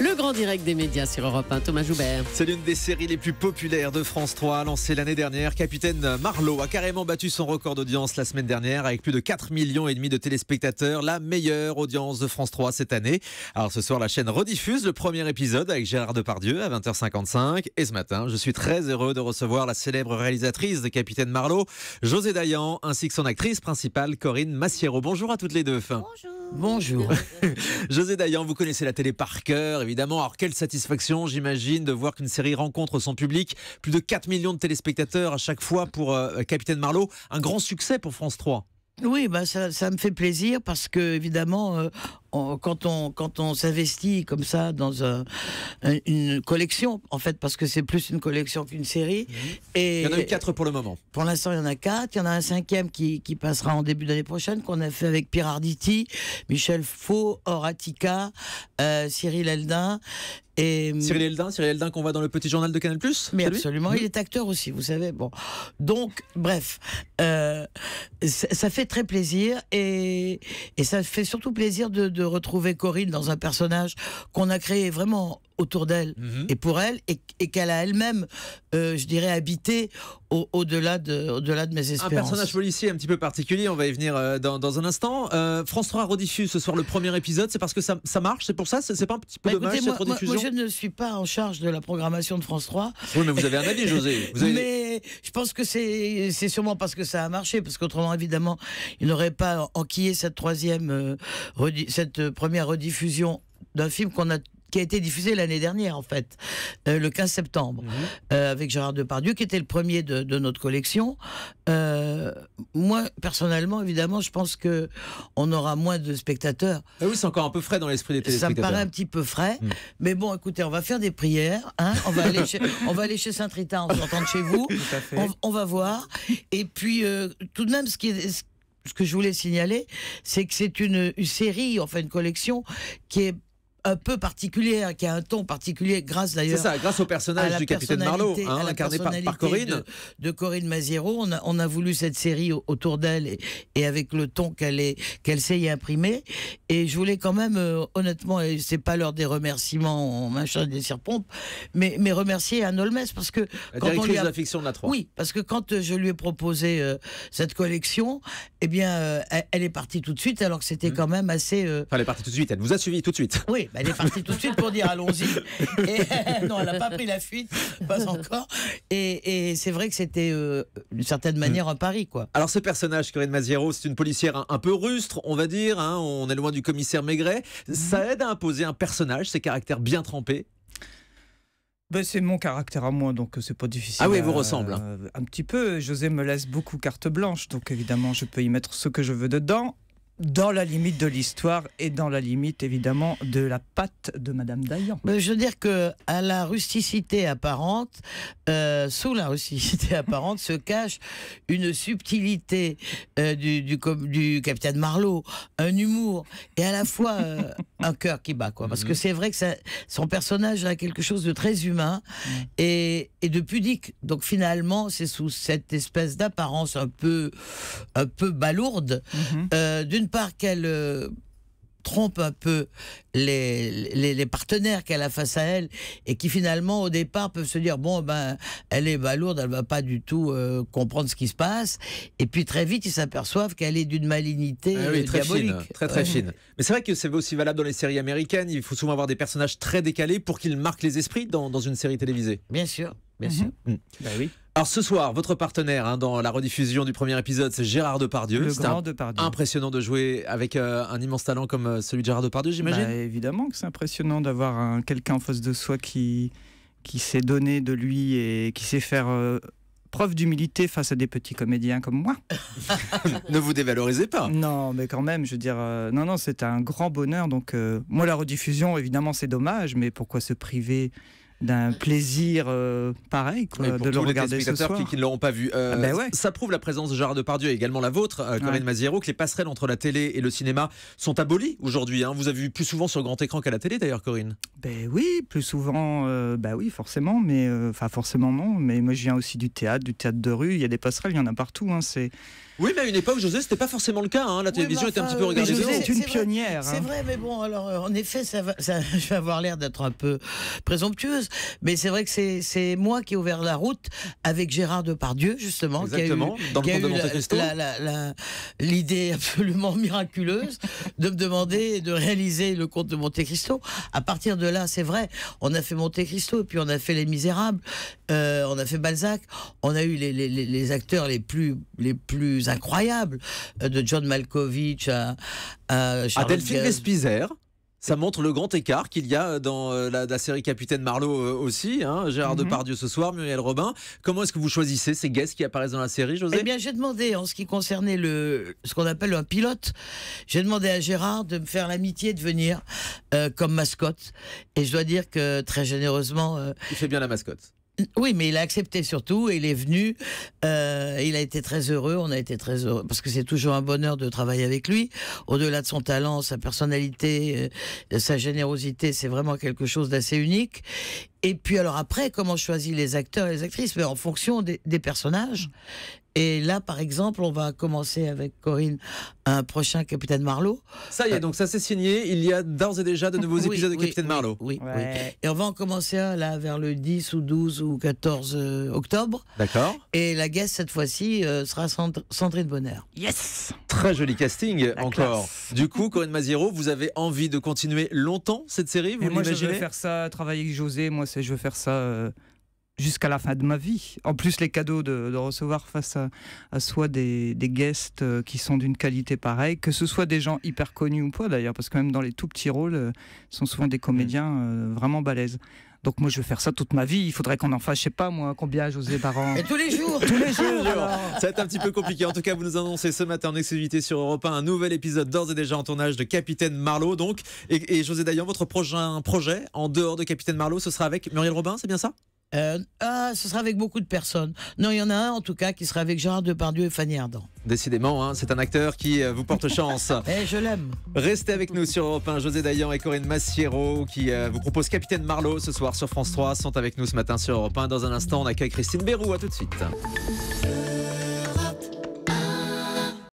Le grand direct des médias sur Europe 1, Thomas Joubert. C'est l'une des séries les plus populaires de France 3, lancée l'année dernière. Capitaine Marlowe a carrément battu son record d'audience la semaine dernière avec plus de 4,5 millions et demi de téléspectateurs, la meilleure audience de France 3 cette année. Alors ce soir, la chaîne rediffuse le premier épisode avec Gérard Depardieu à 20h55 et ce matin, je suis très heureux de recevoir la célèbre réalisatrice de Capitaine Marlowe, José Dayan, ainsi que son actrice principale Corinne Massiero. Bonjour à toutes les deux. Bonjour. Bonjour. José D'ailleurs, vous connaissez la télé par cœur, évidemment. Alors, quelle satisfaction, j'imagine, de voir qu'une série rencontre son public. Plus de 4 millions de téléspectateurs à chaque fois pour euh, Capitaine Marlowe. Un grand succès pour France 3. Oui, bah, ça, me fait plaisir parce que évidemment, euh, quand on quand on s'investit comme ça dans une collection, en fait, parce que c'est plus une collection qu'une série. Mhm. Et il y en a eu quatre pour le moment. Pour l'instant, il y en a quatre. Il y en a un cinquième qui, qui passera en début d'année prochaine, qu'on a fait avec Pierre Arditi, Michel Faux, Horatica, euh, Cyril Eldin et... Euh, Cyril Eldin, Cyril Eldin qu'on voit dans le petit journal de Canal+. Mais absolument, mhm. il est acteur aussi, vous savez. Bon, donc bref, euh, ça, fait très plaisir et, et ça fait surtout plaisir de de retrouver Corinne dans un personnage qu'on a créé vraiment autour d'elle mhm. et pour elle, et, qu'elle a elle-même, euh, je dirais, habité au-delà de, au -delà de mes espérances. Un personnage policier un petit peu particulier, on va y venir euh, dans, dans, un instant. Euh, France 3 rediffuse ce soir le premier épisode, c'est parce que ça, ça marche, c'est pour ça, c'est pas un petit peu bah, dommage cette rediffusion moi, je ne suis pas en charge de la programmation de France 3. Oui, mais vous avez un avis, José. Vous Mais je pense que c'est sûrement parce que ça a marché, parce qu'autrement, évidemment, il n'aurait pas enquillé cette troisième, cette première rediffusion d'un film qu'on a qui a été diffusé l'année dernière, en fait, euh, le 15 septembre, mhm. euh, avec Gérard Depardieu, qui était le premier de, notre collection. Euh, moi, personnellement, évidemment, je pense que on aura moins de spectateurs. Ah oui, c'est encore un peu frais dans l'esprit des téléspectateurs. Ça me paraît un petit peu frais, mhm. mais bon, écoutez, on va faire des prières, hein on, va aller chez, on va aller chez Saint Rita, on s'entend chez vous, on, va voir. Et puis, tout de même, ce ce que je voulais signaler, c'est que c'est une, une, série, enfin une collection, qui est un peu particulière, hein, qui a un ton particulier, grâce d'ailleurs. C'est ça, grâce au personnage du capitaine Marlowe, hein, incarné par, Corinne. De, Corinne Maziero. On a, voulu cette série autour d'elle et, avec le ton qu'elle qu'elle sait y imprimer. Et je voulais quand même, euh, honnêtement, et c'est pas l'heure des remerciements, machin, des sirpompes, mais, mais remercier Anne parce que. quand on lui a... de la fiction de la 3. Oui, parce que quand euh, je lui ai proposé euh, cette collection, et eh bien, elle, est partie tout de suite, alors que c'était mmh. quand même assez. Enfin, elle est partie tout de suite, elle vous a suivi tout de suite. Oui, bah, elle est partie tout de suite pour dire allons-y. Euh, non, elle n'a pas pris la fuite, pas encore. Et, c'est vrai que c'était euh, d'une certaine manière un pari. Quoi. Alors ce personnage, Corinne Maziero, c'est une policière un, peu rustre, on va dire. Hein. on est loin du commissaire Maigret. Mhm. Ça aide à imposer un personnage, ses caractères bien trempés ben, c'est mon caractère à moi, donc euh, c'est pas difficile. Ah oui, vous ressemblez. ressemble. un petit peu. José me laisse beaucoup carte blanche, donc évidemment, je peux y mettre ce que je veux dedans dans la limite de l'histoire et dans la limite évidemment de la patte de Madame Dayan. Je veux dire que à la rusticité apparente, euh, sous la rusticité apparente se cache une subtilité euh, du, du, capitaine Marlowe, un humour et à la fois euh, un cœur qui bat quoi. Parce que mhm. c'est vrai que ça, son personnage a quelque chose de très humain mhm. et, et de pudique. Donc finalement, c'est sous cette espèce d'apparence un peu un peu balourde mhm. d'une d'une part qu'elle euh, trompe un peu les, partenaires qu'elle a face à elle et qui finalement au départ peuvent se dire bon ben elle est balourde elle va pas du tout euh, comprendre ce qui se passe et puis très vite ils s'aperçoivent qu'elle est d'une malignité ah euh, très diabolique très très fine mais c'est vrai que c'est aussi valable dans les séries américaines il faut souvent avoir des personnages très décalés pour qu'ils marquent les esprits dans, une série télévisée bien sûr bien mhm. sûr mm. bah oui alors ce soir, votre partenaire hein, dans la rediffusion du premier épisode, c'est Gérard Depardieu. C'est impressionnant de jouer avec euh, un immense talent comme euh, celui de Gérard Depardieu, j'imagine. Bah, évidemment que c'est impressionnant d'avoir quelqu'un en face de soi qui, qui s'est donné de lui et qui sait faire... Euh, preuve d'humilité face à des petits comédiens comme moi. ne vous dévalorisez pas. Non, mais quand même, je veux dire, non, non, c'est un grand bonheur. Donc, moi, la rediffusion, évidemment, c'est dommage, mais pourquoi se priver d'un plaisir euh, pareil de le regarder ce soir. qui, ne l'auront pas vu. Euh, ah ben ouais. Ça prouve la présence de Gérard Depardieu et également la vôtre, euh, Corinne ouais. Maziero, que les passerelles entre la télé et le cinéma sont abolies aujourd'hui. Hein. Vous avez vu plus souvent sur grand écran qu'à la télé d'ailleurs, Corinne. Ben oui, plus souvent, ben oui, forcément, mais enfin forcément non. Mais moi, je viens aussi du théâtre, du théâtre de rue. Il y a des passerelles, il y en a partout. Hein, c'est oui, mais à une époque, José, c'était pas forcément le cas. Hein. La télévision était un petit peu regardée. télévision une pionnière. C'est vrai, mais bon, alors en effet, ça, je vais avoir l'air d'être un peu présomptueuse, mais c'est vrai que c'est moi qui ai ouvert la route avec Gérard Depardieu, justement, Exactement, qui a eu, l'idée absolument miraculeuse de me demander de réaliser le conte de Monte Cristo. À partir de là, c'est vrai, on a fait Monte Cristo, puis on a fait Les Misérables, euh, on a fait Balzac, on a eu les, acteurs les plus, les plus incroyables, euh, de John Malkovich à, à Delphine ça montre le grand écart qu'il y a euh, dans euh, la, série Capitaine Marlowe euh, aussi. Hein, Gérard mhm. Depardieu ce soir, Muriel Robin. Comment est-ce que vous choisissez ces guests qui apparaissent dans la série, José Eh bien, j'ai demandé, en ce qui concernait le, ce qu'on appelle un pilote, j'ai demandé à Gérard de me faire l'amitié de venir comme mascotte. Et je dois dire que très généreusement. Il fait bien la mascotte. Oui, mais il a accepté surtout il est venu. Euh, il a été très heureux, on a été très heureux parce que c'est toujours un bonheur de travailler avec lui. Au-delà de son talent, sa personnalité, euh, sa générosité, c'est vraiment quelque chose d'assez unique. Et puis alors après, comment choisir les acteurs et les actrices Mais en fonction des, personnages. Et là, par exemple, on va commencer avec Corinne un prochain Capitaine Marlowe. Ça y est, donc ça c'est signé. Il y a d'ores et déjà de nouveaux épisodes de Capitaine oui, Marlowe. Oui, Et on va en commencer là vers le 10 ou 12 ou 14 euh, octobre. D'accord. Et la guest cette fois-ci euh, sera sera de Bonheur. Yes. Très joli casting encore. Du coup, Corinne Maziro, vous avez envie de continuer longtemps cette série Vous Moi, je vais faire ça, travailler avec José. Moi, je veux faire ça euh, jusqu'à la fin de ma vie. En plus, les cadeaux de, recevoir face à, soi des, guests euh, qui sont d'une qualité pareille, que ce soit des gens hyper connus ou pas d'ailleurs, parce que même dans les tout petits rôles, euh, ce sont souvent des mm. comédiens euh, vraiment balèzes. Donc moi je vais faire ça toute ma vie. Il faudrait qu'on en fasse, je sais pas moi, combien José par Et tous les jours. tous les jours. ça va être un petit peu compliqué. En tout cas, vous nous annoncez ce matin en exclusivité sur Europe 1 un nouvel épisode d'ores et déjà en tournage de Capitaine Marlowe. Donc et, José d'ailleurs, votre prochain projet en dehors de Capitaine Marlowe, ce sera avec Muriel Robin, c'est bien ça euh, ah, ce sera avec beaucoup de personnes. Non, il y en a un en tout cas qui sera avec Gérard Depardieu et Fanny Ardant. Décidément, hein, c'est un acteur qui euh, vous porte chance. et eh, je l'aime. Restez avec nous sur Europe 1. José Dayan et Corinne Massiero qui euh, vous propose Capitaine Marlowe ce soir sur France 3 sont avec nous ce matin sur Europe 1. Dans un instant, on accueille Christine Bérou. À tout de suite.